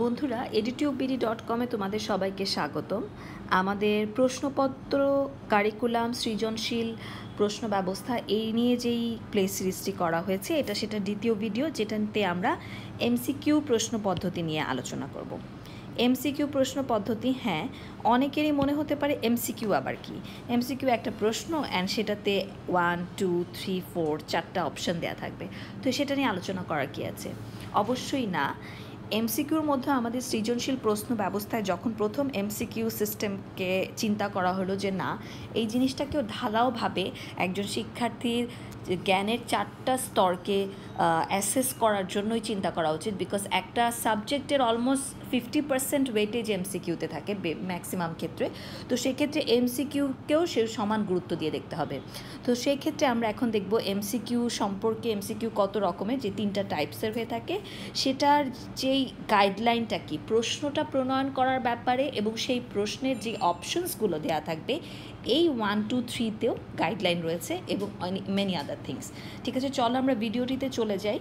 বন্ধুরা এডিটিউবিডি ডট কমে তোমাদের সবাইকে স্বাগতম আমাদের প্রশ্নপত্র কারিকুলাম সৃজনশীল প্রশ্ন ব্যবস্থা এই নিয়ে যেই প্লে সিরিজটি করা হয়েছে এটা সেটা দ্বিতীয় ভিডিও যেটাতে আমরা এমসিকিউ প্রশ্ন পদ্ধতি নিয়ে আলোচনা করব এমসিকিউ প্রশ্ন পদ্ধতি হ্যাঁ অনেকেরই মনে হতে পারে এমসিকিউ আবার কি এমসিকিউ একটা প্রশ্ন অ্যান্ড সেটাতে ওয়ান টু থ্রি ফোর চারটা অপশন দেওয়া থাকবে তো সেটা নিয়ে আলোচনা করা কি আছে অবশ্যই না এমসিকিউর মধ্যে আমাদের সৃজনশীল প্রশ্ন ব্যবস্থায় যখন প্রথম এমসিকিউ সিস্টেমকে চিন্তা করা হলো যে না এই জিনিসটাকেও ঢালাওভাবে একজন শিক্ষার্থীর জ্ঞানের চারটা স্তরকে অ্যাসেস করার জন্যই চিন্তা করা উচিত বিকজ একটা সাবজেক্টের অলমোস্ট ফিফটি পার্সেন্ট ওয়েটেজ এমসিকিউতে থাকে ম্যাক্সিমাম ক্ষেত্রে তো সেক্ষেত্রে এমসিকিউকেও সে সমান গুরুত্ব দিয়ে দেখতে হবে তো সেক্ষেত্রে আমরা এখন দেখব এমসিকিউ সম্পর্কে এমসিকিউ কত রকমের যে তিনটা টাইপসের হয়ে থাকে সেটার যেই গাইডলাইনটা কি প্রশ্নটা প্রণয়ন করার ব্যাপারে এবং সেই প্রশ্নের যে অপশনসগুলো দেওয়া থাকবে এই ওয়ান টু থ্রিতেও গাইডলাইন রয়েছে এবং মেনি আদার থিংস ঠিক আছে চলো আমরা ভিডিওটিতে চলে যাই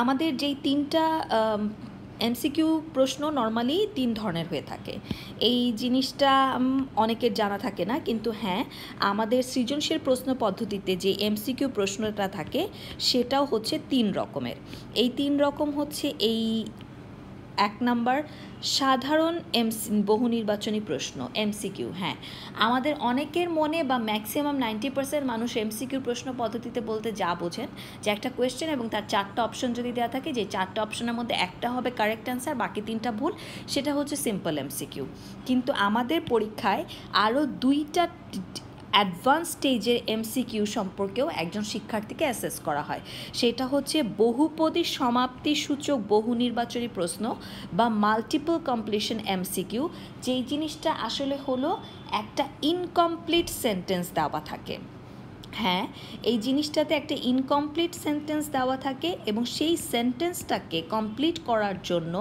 আমাদের যেই তিনটা এমসিকিউ প্রশ্ন নর্মালি তিন ধরনের হয়ে থাকে এই জিনিসটা অনেকের জানা থাকে না কিন্তু হ্যাঁ আমাদের সৃজনশীল প্রশ্ন পদ্ধতিতে যে এমসিকিউ প্রশ্নটা থাকে সেটাও হচ্ছে তিন রকমের এই তিন রকম হচ্ছে এই এক নাম্বার সাধারণ এমসি বহু নির্বাচনী প্রশ্ন এমসিকিউ হ্যাঁ আমাদের অনেকের মনে বা ম্যাক্সিমাম নাইনটি পার্সেন্ট মানুষ এমসিকিউ প্রশ্ন পদ্ধতিতে বলতে যা বোঝেন যে একটা কোয়েশ্চেন এবং তার চারটা অপশন যদি দেওয়া থাকে যে চারটা অপশনের মধ্যে একটা হবে কারেক্ট অ্যান্সার বাকি তিনটা ভুল সেটা হচ্ছে সিম্পল এমসিকিউ কিন্তু আমাদের পরীক্ষায় আরও দুইটা অ্যাডভান্স স্টেজের এমসিকিউ সম্পর্কেও একজন শিক্ষার্থীকে অ্যাসেস করা হয় সেটা হচ্ছে বহুপদী সমাপ্তি সূচক বহু নির্বাচনী প্রশ্ন বা মাল্টিপল কমপ্লিশন এমসিকিউ যেই জিনিসটা আসলে হলো একটা ইনকমপ্লিট সেন্টেন্স দেওয়া থাকে হ্যাঁ এই জিনিসটাতে একটা ইনকমপ্লিট সেন্টেন্স দেওয়া থাকে এবং সেই সেন্টেন্সটাকে কমপ্লিট করার জন্য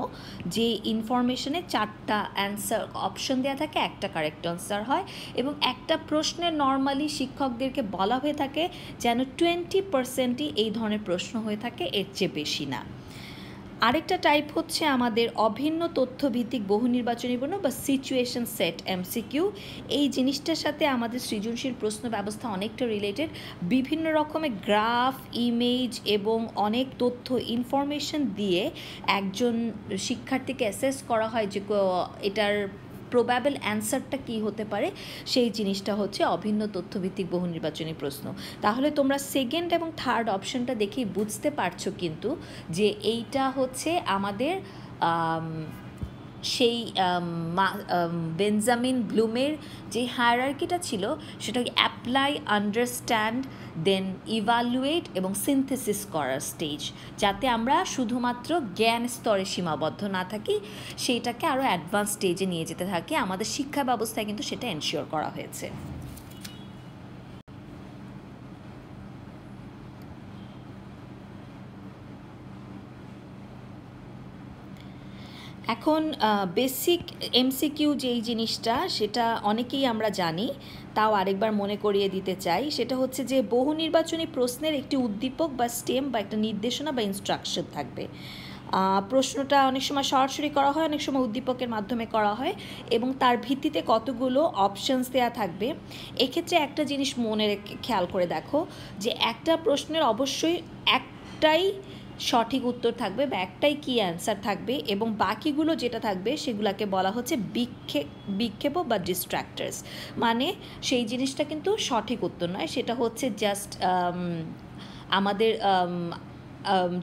যে ইনফরমেশনে চারটা অ্যান্সার অপশন দেওয়া থাকে একটা কারেক্ট অ্যান্সার হয় এবং একটা প্রশ্নে নর্মালি শিক্ষকদেরকে বলা হয়ে থাকে যেন টোয়েন্টি পার্সেন্টই এই ধরনের প্রশ্ন হয়ে থাকে এর চেয়ে বেশি না আরেকটা টাইপ হচ্ছে আমাদের অভিন্ন তথ্যভিত্তিক বহু নির্বাচনী বর্ণ বা সিচুয়েশন সেট এমসিকিউ এই জিনিসটার সাথে আমাদের সৃজনশীল প্রশ্ন ব্যবস্থা অনেকটা রিলেটেড বিভিন্ন রকমের গ্রাফ ইমেজ এবং অনেক তথ্য ইনফরমেশন দিয়ে একজন শিক্ষার্থীকে অ্যাসেস করা হয় যে এটার প্রবাবল অ্যান্সারটা কি হতে পারে সেই জিনিসটা হচ্ছে অভিন্ন তথ্যভিত্তিক বহু নির্বাচনী প্রশ্ন তাহলে তোমরা সেকেন্ড এবং থার্ড অপশনটা দেখেই বুঝতে পারছো কিন্তু যে এইটা হচ্ছে আমাদের সেই বেঞ্জামিন ব্লুমের যে হায়ারার্কিটা ছিল সেটাকে অ্যাপ্লাই আন্ডারস্ট্যান্ড দেন ইভালুয়েট এবং সিনথেসিস করার স্টেজ যাতে আমরা শুধুমাত্র জ্ঞান স্তরে সীমাবদ্ধ না থাকি সেইটাকে আরও অ্যাডভান্স স্টেজে নিয়ে যেতে থাকি আমাদের শিক্ষা ব্যবস্থায় কিন্তু সেটা এনশিওর করা হয়েছে এখন বেসিক এমসিকিউ যেই জিনিসটা সেটা অনেকেই আমরা জানি তাও আরেকবার মনে করিয়ে দিতে চাই সেটা হচ্ছে যে বহু নির্বাচনী প্রশ্নের একটি উদ্দীপক বা স্টেম বা একটা নির্দেশনা বা ইনস্ট্রাকশন থাকবে প্রশ্নটা অনেক সময় সরাসরি করা হয় অনেক সময় উদ্দীপকের মাধ্যমে করা হয় এবং তার ভিত্তিতে কতগুলো অপশানস দেওয়া থাকবে এক্ষেত্রে একটা জিনিস মনে খেয়াল করে দেখো যে একটা প্রশ্নের অবশ্যই একটাই সঠিক উত্তর থাকবে বা একটাই কি অ্যান্সার থাকবে এবং বাকিগুলো যেটা থাকবে সেগুলোকে বলা হচ্ছে বিক্ষে বিক্ষেপ বা ডিস্ট্র্যাক্টার্স মানে সেই জিনিসটা কিন্তু সঠিক উত্তর নয় সেটা হচ্ছে জাস্ট আমাদের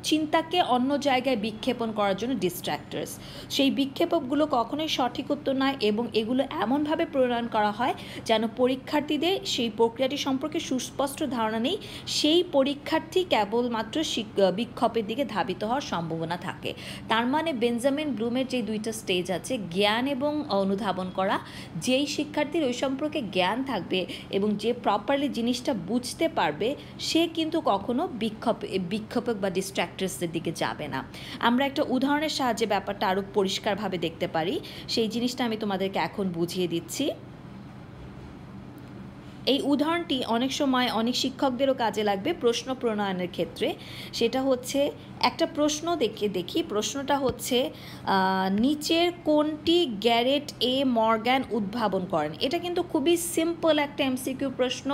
চিন্তাকে অন্য জায়গায় বিক্ষেপণ করার জন্য ডিস্ট্র্যাক্টার্স সেই বিক্ষেপকগুলো কখনোই সঠিক উত্তর নয় এবং এগুলো এমনভাবে প্রণয়ন করা হয় যেন পরীক্ষার্থীদের সেই প্রক্রিয়াটি সম্পর্কে সুস্পষ্ট ধারণা নেই সেই পরীক্ষার্থী কেবলমাত্র বিক্ষোভের দিকে ধাবিত হওয়ার সম্ভাবনা থাকে তার মানে বেঞ্জামিন ব্লুমের যে দুইটা স্টেজ আছে জ্ঞান এবং অনুধাবন করা যেই শিক্ষার্থীর ওই সম্পর্কে জ্ঞান থাকবে এবং যে প্রপারলি জিনিসটা বুঝতে পারবে সে কিন্তু কখনো বিক্ষোভ বিক্ষোভক বা ডিস্ট্র্যাক্টার্সদের দিকে যাবে না আমরা একটা উদাহরণের সাহায্যে ব্যাপারটা আরও পরিষ্কারভাবে দেখতে পারি সেই জিনিসটা আমি তোমাদেরকে এখন বুঝিয়ে দিচ্ছি এই উদাহরণটি অনেক সময় অনেক শিক্ষকদেরও কাজে লাগবে প্রশ্ন প্রণয়নের ক্ষেত্রে সেটা হচ্ছে একটা প্রশ্ন দেখে দেখি প্রশ্নটা হচ্ছে নিচের কোনটি গ্যারেট এ মর্গ্যান উদ্ভাবন করেন এটা কিন্তু খুবই সিম্পল একটা এমসিকিউ প্রশ্ন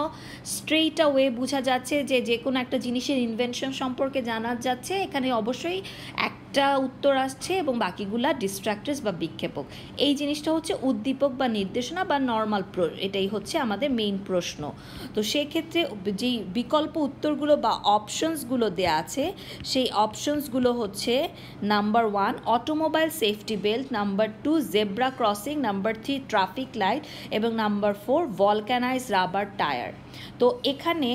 স্ট্রেইট ওয়ে বোঝা যাচ্ছে যে যে কোনো একটা জিনিসের ইনভেনশন সম্পর্কে জানা যাচ্ছে এখানে অবশ্যই এক একটা উত্তর আসছে এবং বাকিগুলা ডিস্ট্রাক্টার্স বা বিক্ষেপক এই জিনিসটা হচ্ছে উদ্দীপক বা নির্দেশনা বা নর্মাল এটাই হচ্ছে আমাদের মেইন প্রশ্ন তো সেক্ষেত্রে যেই বিকল্প উত্তরগুলো বা অপশনসগুলো দেয়া আছে সেই অপশনসগুলো হচ্ছে number one automobile safety belt number two zebra crossing number three traffic light এবং number four vulcanise rubber tyre তো এখানে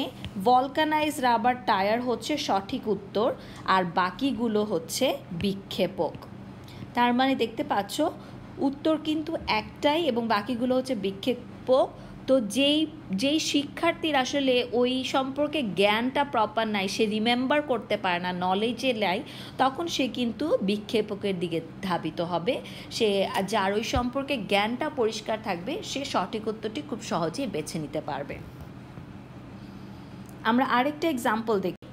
ভলকানাইজ রাবার টায়ার হচ্ছে সঠিক উত্তর আর বাকিগুলো হচ্ছে বিক্ষেপক তার মানে দেখতে পাচ্ছ উত্তর কিন্তু একটাই এবং বাকিগুলো হচ্ছে বিক্ষেপক তো যেই যেই শিক্ষার্থীর আসলে ওই সম্পর্কে জ্ঞানটা প্রপার নাই সে রিমেম্বার করতে পারে না নলেজে নেয় তখন সে কিন্তু বিক্ষেপকের দিকে ধাবিত হবে সে যার ওই সম্পর্কে জ্ঞানটা পরিষ্কার থাকবে সে সঠিক উত্তরটি খুব সহজেই বেছে নিতে পারবে আমরা আরেকটা এক্সাম্পল দেখি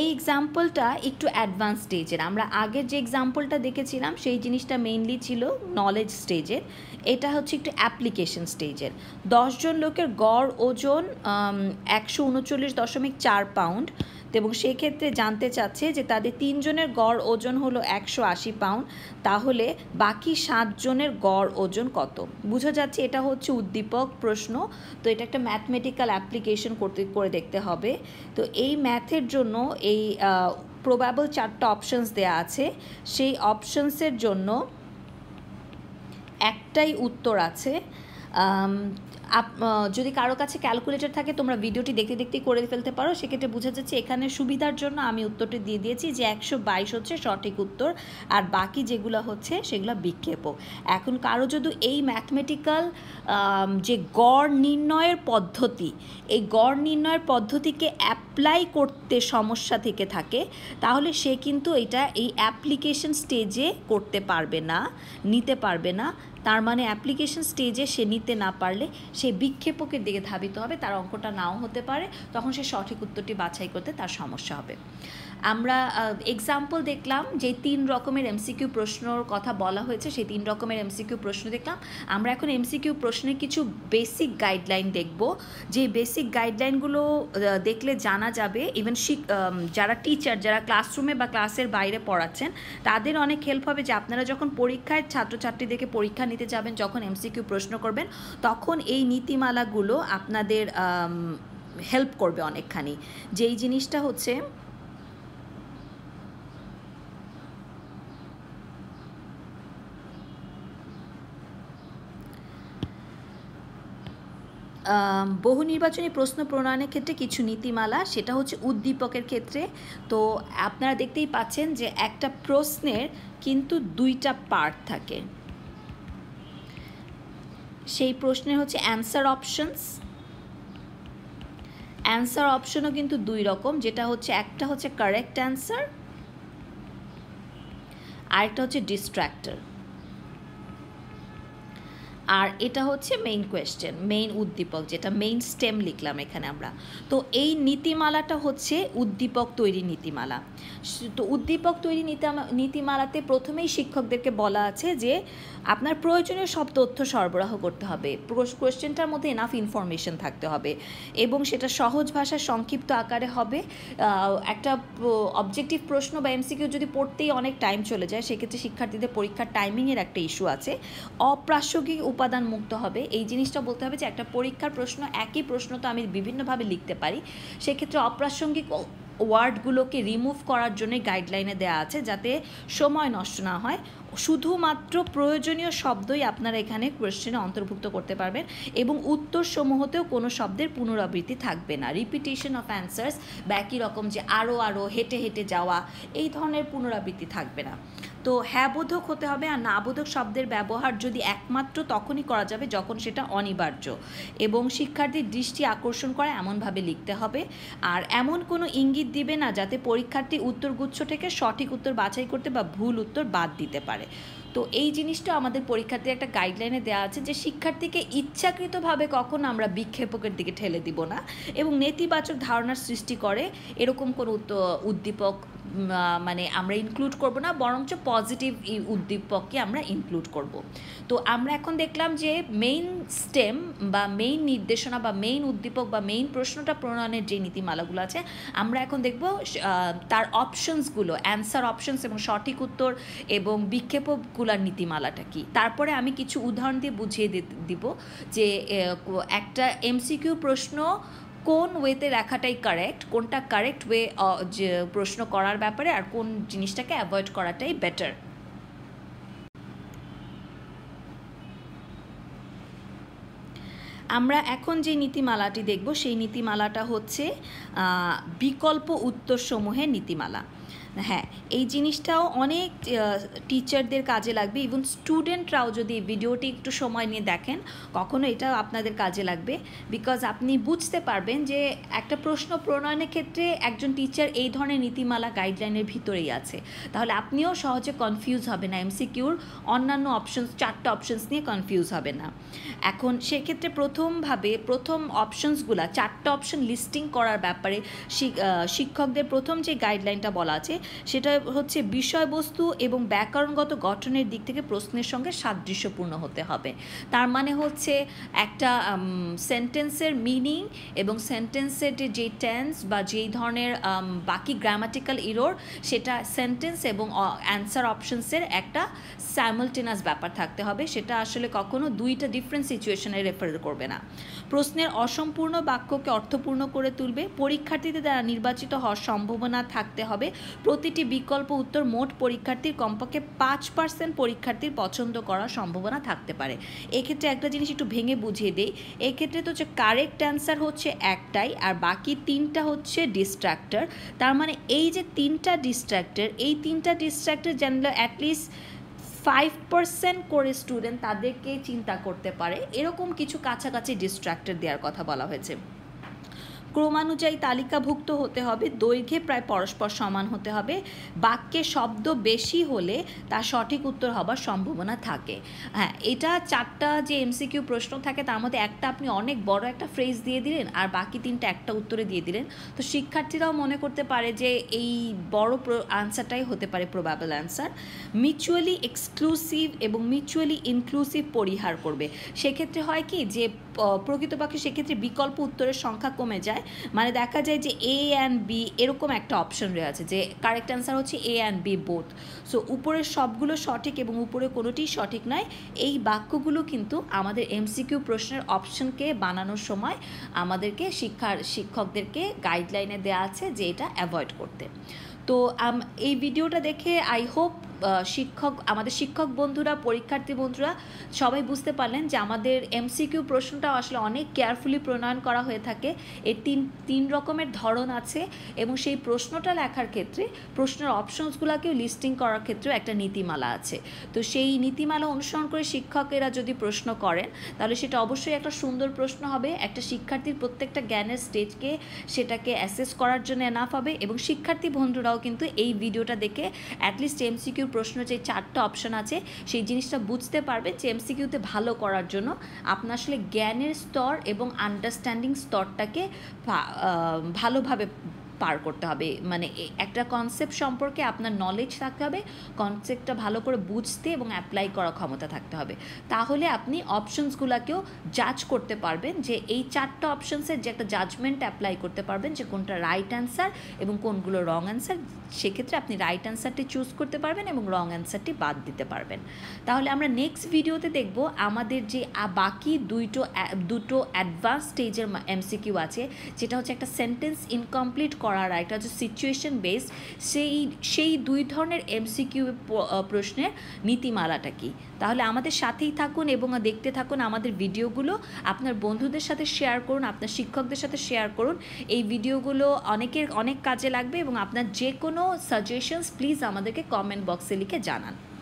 এই এক্সাম্পলটা একটু অ্যাডভান্স স্টেজের আমরা আগের যে এক্সাম্পলটা দেখেছিলাম সেই জিনিসটা মেইনলি ছিল নলেজ স্টেজের এটা হচ্ছে একটু অ্যাপ্লিকেশন স্টেজের দশজন লোকের গড় ওজন একশো উনচল্লিশ দশমিক চার পাউন্ড এবং সেক্ষেত্রে জানতে চাচ্ছে যে তাদের তিনজনের গড় ওজন হলো একশো আশি পাউন্ড তাহলে বাকি সাতজনের গড় ওজন কত বুঝা যাচ্ছে এটা হচ্ছে উদ্দীপক প্রশ্ন তো এটা একটা ম্যাথমেটিক্যাল অ্যাপ্লিকেশন করতে করে দেখতে হবে তো এই ম্যাথের জন্য এই প্রবাবল চারটা অপশনস দেয়া আছে সেই অপশনসের জন্য একটাই উত্তর আছে আপ যদি কারো কাছে ক্যালকুলেটর থাকে তোমরা ভিডিওটি দেখতে দেখতেই করে ফেলতে পারো সেক্ষেত্রে বোঝা যাচ্ছে এখানে সুবিধার জন্য আমি উত্তরটি দিয়ে দিয়েছি যে একশো বাইশ হচ্ছে সঠিক উত্তর আর বাকি যেগুলো হচ্ছে সেগুলো বিক্ষেপ এখন কারো যদি এই ম্যাথমেটিক্যাল যে গড় নির্ণয়ের পদ্ধতি এই গড় নির্ণয়ের পদ্ধতিকে অ্যাপ্লাই করতে সমস্যা থেকে থাকে তাহলে সে কিন্তু এটা এই অ্যাপ্লিকেশন স্টেজে করতে পারবে না নিতে পারবে না তার মানে অ্যাপ্লিকেশন স্টেজে সে নিতে না পারলে সে সেই বিক্ষেপকের দিকে ধাবিত হবে তার অঙ্কটা নাও হতে পারে তখন সে সঠিক উত্তরটি বাছাই করতে তার সমস্যা হবে আমরা এক্সাম্পল দেখলাম যে তিন রকমের এমসিকিউ প্রশ্নর কথা বলা হয়েছে সেই তিন রকমের এমসিকিউ প্রশ্ন দেখলাম আমরা এখন এমসিকিউ প্রশ্নের কিছু বেসিক গাইডলাইন দেখব যে বেসিক গাইডলাইনগুলো দেখলে জানা যাবে ইভেন শিক যারা টিচার যারা ক্লাসরুমে বা ক্লাসের বাইরে পড়াচ্ছেন তাদের অনেক হেল্প হবে যে আপনারা যখন পরীক্ষায় ছাত্রছাত্রীদেরকে পরীক্ষা নিতে যাবেন যখন এমসিকিউ প্রশ্ন করবেন তখন এই নীতিমালাগুলো আপনাদের হেল্প করবে অনেকখানি যেই জিনিসটা হচ্ছে বহু নির্বাচনী প্রশ্ন প্রণয়নের ক্ষেত্রে কিছু নীতিমালা সেটা হচ্ছে উদ্দীপকের ক্ষেত্রে তো আপনারা দেখতেই পাচ্ছেন যে একটা প্রশ্নের কিন্তু দুইটা পার্ট থাকে সেই প্রশ্নের হচ্ছে অ্যান্সার অপশনস অ্যান্সার অপশনও কিন্তু দুই রকম যেটা হচ্ছে একটা হচ্ছে কারেক্ট অ্যান্সার আরেকটা হচ্ছে ডিস্ট্র্যাক্টর আর এটা হচ্ছে মেইন কোয়েশ্চেন মেইন উদ্দীপক যেটা মেইন স্টেম লিখলাম এখানে আমরা তো এই নীতিমালাটা হচ্ছে উদ্দীপক তৈরি নীতিমালা তো উদ্দীপক তৈরি নীতিমালাতে প্রথমেই শিক্ষকদেরকে বলা আছে যে আপনার প্রয়োজনীয় সব তথ্য সরবরাহ করতে হবে কোয়েশ্চেনটার মধ্যে এনাফ ইনফরমেশন থাকতে হবে এবং সেটা সহজ ভাষার সংক্ষিপ্ত আকারে হবে একটা অবজেক্টিভ প্রশ্ন বা এমসিকিউ যদি পড়তেই অনেক টাইম চলে যায় সেক্ষেত্রে শিক্ষার্থীদের পরীক্ষার টাইমিংয়ের একটা ইস্যু আছে অপ্রাসঙ্গিক উপাদান মুক্ত হবে এই জিনিসটা বলতে হবে যে একটা পরীক্ষার প্রশ্ন একই প্রশ্ন তো আমি বিভিন্নভাবে লিখতে পারি সেক্ষেত্রে অপ্রাসঙ্গিক ওয়ার্ডগুলোকে রিমুভ করার জন্য গাইডলাইনে দেওয়া আছে যাতে সময় নষ্ট না হয় শুধুমাত্র প্রয়োজনীয় শব্দই আপনারা এখানে কোয়েশ্চেনে অন্তর্ভুক্ত করতে পারবেন এবং উত্তর সমূহতেও কোনো শব্দের পুনরাবৃত্তি থাকবে না রিপিটেশন অফ অ্যান্সার্স বা একই রকম যে আরও আরও হেঁটে হেঁটে যাওয়া এই ধরনের পুনরাবৃত্তি থাকবে না তো হ্যাঁ হতে হবে আর না বোধক শব্দের ব্যবহার যদি একমাত্র তখনই করা যাবে যখন সেটা অনিবার্য এবং শিক্ষার্থীর দৃষ্টি আকর্ষণ করা এমনভাবে লিখতে হবে আর এমন কোনো ইঙ্গিত দিবে না যাতে পরীক্ষার্থী উত্তরগুচ্ছ থেকে সঠিক উত্তর বাছাই করতে বা ভুল উত্তর বাদ দিতে পারে হয় তো এই জিনিসটা আমাদের পরীক্ষার্থীর একটা গাইডলাইনে দেওয়া আছে যে শিক্ষার্থীকে ইচ্ছাকৃতভাবে কখন আমরা বিক্ষেপকের দিকে ঠেলে দিব না এবং নেতিবাচক ধারণার সৃষ্টি করে এরকম কোনো উদ্দীপক মানে আমরা ইনক্লুড করব না বরঞ্চ পজিটিভ উদ্দীপককে আমরা ইনক্লুড করব তো আমরা এখন দেখলাম যে মেইন স্টেম বা মেইন নির্দেশনা বা মেইন উদ্দীপক বা মেইন প্রশ্নটা প্রণয়নের যে নীতিমালাগুলো আছে আমরা এখন দেখব তার অপশনসগুলো অ্যান্সার অপশনস এবং সঠিক উত্তর এবং বিক্ষেপক সার্কুলার নীতিমালাটা কি তারপরে আমি কিছু উদাহরণ দিয়ে বুঝিয়ে দিব যে একটা এমসিকিউ প্রশ্ন কোন ওয়েতে রাখাটাই কারেক্ট কোনটা কারেক্ট ওয়ে যে প্রশ্ন করার ব্যাপারে আর কোন জিনিসটাকে অ্যাভয়েড করাটাই বেটার আমরা এখন যে নীতিমালাটি দেখব সেই নীতিমালাটা হচ্ছে বিকল্প উত্তরসমূহের নীতিমালা হ্যাঁ এই জিনিসটাও অনেক টিচারদের কাজে লাগবে ইভেন স্টুডেন্টরাও যদি ভিডিওটি একটু সময় নিয়ে দেখেন কখনো এটা আপনাদের কাজে লাগবে বিকজ আপনি বুঝতে পারবেন যে একটা প্রশ্ন প্রণয়নের ক্ষেত্রে একজন টিচার এই ধরনের নীতিমালা গাইডলাইনের ভিতরেই আছে তাহলে আপনিও সহজে কনফিউজ হবে না এমসিকিউর অন্যান্য অপশনস চারটা অপশনস নিয়ে কনফিউজ হবে না এখন সেক্ষেত্রে প্রথমভাবে প্রথম অপশনসগুলা চারটা অপশন লিস্টিং করার ব্যাপারে শিক্ষকদের প্রথম যে গাইডলাইনটা বলা আছে সেটা হচ্ছে বিষয়বস্তু এবং ব্যাকরণগত গঠনের দিক থেকে প্রশ্নের সঙ্গে সাদৃশ্যপূর্ণ হতে হবে তার মানে হচ্ছে একটা সেন্টেন্সের মিনিং এবং সেন্টেন্সের যে টেন্স বা যেই ধরনের বাকি গ্রামাটিক্যাল ইরোর সেটা সেন্টেন্স এবং অ্যান্সার অপশনসের একটা স্যামলটেনাস ব্যাপার থাকতে হবে সেটা আসলে কখনো দুইটা ডিফারেন্ট সিচুয়েশনে রেফার করবে না প্রশ্নের অসম্পূর্ণ বাক্যকে অর্থপূর্ণ করে তুলবে পরীক্ষার্থীদের দ্বারা নির্বাচিত হওয়ার সম্ভাবনা থাকতে হবে প্রতিটি বিকল্প উত্তর মোট পরীক্ষার্থীর কমপক্ষে পাঁচ পার্সেন্ট পরীক্ষার্থীর পছন্দ করার সম্ভাবনা থাকতে পারে এক্ষেত্রে একটা জিনিস একটু ভেঙে বুঝিয়ে দেই এক্ষেত্রে তো হচ্ছে কারেক্ট অ্যান্সার হচ্ছে একটাই আর বাকি তিনটা হচ্ছে ডিস্ট্রাক্টর তার মানে এই যে তিনটা ডিস্ট্রাক্টর এই তিনটা ডিস্ট্রাক্টর জানলে অ্যাটলিস্ট ফাইভ পার্সেন্ট করে স্টুডেন্ট তাদেরকে চিন্তা করতে পারে এরকম কিছু কাছাকাছি ডিস্ট্রাক্টর দেওয়ার কথা বলা হয়েছে ক্রমানুযায়ী তালিকাভুক্ত হতে হবে দৈর্ঘ্যে প্রায় পরস্পর সমান হতে হবে বাক্যে শব্দ বেশি হলে তার সঠিক উত্তর হবার সম্ভাবনা থাকে হ্যাঁ এটা চারটা যে এমসিকিউ প্রশ্ন থাকে তার মধ্যে একটা আপনি অনেক বড় একটা ফ্রেজ দিয়ে দিলেন আর বাকি তিনটা একটা উত্তরে দিয়ে দিলেন তো শিক্ষার্থীরাও মনে করতে পারে যে এই বড় আনসারটাই হতে পারে প্রবাবল আনসার মিউচুয়ালি এক্সক্লুসিভ এবং মিউচুয়ালি ইনক্লুসিভ পরিহার করবে সেক্ষেত্রে হয় কি যে প্রকৃতপক্ষে সেক্ষেত্রে বিকল্প উত্তরের সংখ্যা কমে যায় মানে দেখা যায় যে এ অ্যান্ড বি এরকম একটা অপশন রয়েছে যে কারেক্ট অ্যান্সার হচ্ছে A and B both so উপরের সবগুলো সঠিক এবং উপরে কোনোটি সঠিক নয় এই বাক্যগুলো কিন্তু আমাদের এমসিকিউ প্রশ্নের অপশনকে বানানোর সময় আমাদেরকে শিক্ষার শিক্ষকদেরকে গাইডলাইনে দেওয়া আছে যে এটা অ্যাভয়েড করতে তো এই ভিডিওটা দেখে আই হোপ শিক্ষক আমাদের শিক্ষক বন্ধুরা পরীক্ষার্থী বন্ধুরা সবাই বুঝতে পারলেন যে আমাদের এমসিকিউ প্রশ্নটা আসলে অনেক কেয়ারফুলি প্রণয়ন করা হয়ে থাকে এর তিন তিন রকমের ধরন আছে এবং সেই প্রশ্নটা লেখার ক্ষেত্রে প্রশ্নের অপশনসগুলোকেও লিস্টিং করার ক্ষেত্রেও একটা নীতিমালা আছে তো সেই নীতিমালা অনুসরণ করে শিক্ষকেরা যদি প্রশ্ন করেন তাহলে সেটা অবশ্যই একটা সুন্দর প্রশ্ন হবে একটা শিক্ষার্থীর প্রত্যেকটা জ্ঞানের স্টেজকে সেটাকে অ্যাসেস করার জন্য এনাফ হবে এবং শিক্ষার্থী বন্ধুরাও কিন্তু এই ভিডিওটা দেখে অ্যাটলিস্ট এমসিকিউর প্রশ্ন যে চারটা অপশন আছে সেই জিনিসটা বুঝতে পারবে যে এমসিকিউতে ভালো করার জন্য আপনার আসলে জ্ঞানের স্তর এবং আন্ডারস্ট্যান্ডিং স্তরটাকে ভালোভাবে পার করতে হবে মানে একটা কনসেপ্ট সম্পর্কে আপনার নলেজ থাকতে হবে কনসেপ্টটা ভালো করে বুঝতে এবং অ্যাপ্লাই করার ক্ষমতা থাকতে হবে তাহলে আপনি অপশনসগুলোকেও জাজ করতে পারবেন যে এই চারটা অপশনসের যে একটা জাজমেন্ট অ্যাপ্লাই করতে পারবেন যে কোনটা রাইট অ্যান্সার এবং কোনগুলো রং অ্যান্সার সেক্ষেত্রে আপনি রাইট অ্যান্সারটি চুজ করতে পারবেন এবং রং অ্যান্সারটি বাদ দিতে পারবেন তাহলে আমরা নেক্সট ভিডিওতে দেখব আমাদের যে বাকি দুইটো দুটো অ্যাডভান্স স্টেজের এমসিকিউ আছে যেটা হচ্ছে একটা সেন্টেন্স ইনকমপ্লিট করার আর একটা হচ্ছে সিচুয়েশন বেসড সেই সেই দুই ধরনের এমসিকিউ প্রশ্নের নীতিমালাটা কি তাহলে আমাদের সাথেই থাকুন এবং দেখতে থাকুন আমাদের ভিডিওগুলো আপনার বন্ধুদের সাথে শেয়ার করুন আপনার শিক্ষকদের সাথে শেয়ার করুন এই ভিডিওগুলো অনেকের অনেক কাজে লাগবে এবং আপনার যে কোনো সাজেশনস প্লিজ আমাদেরকে কমেন্ট বক্সে লিখে জানান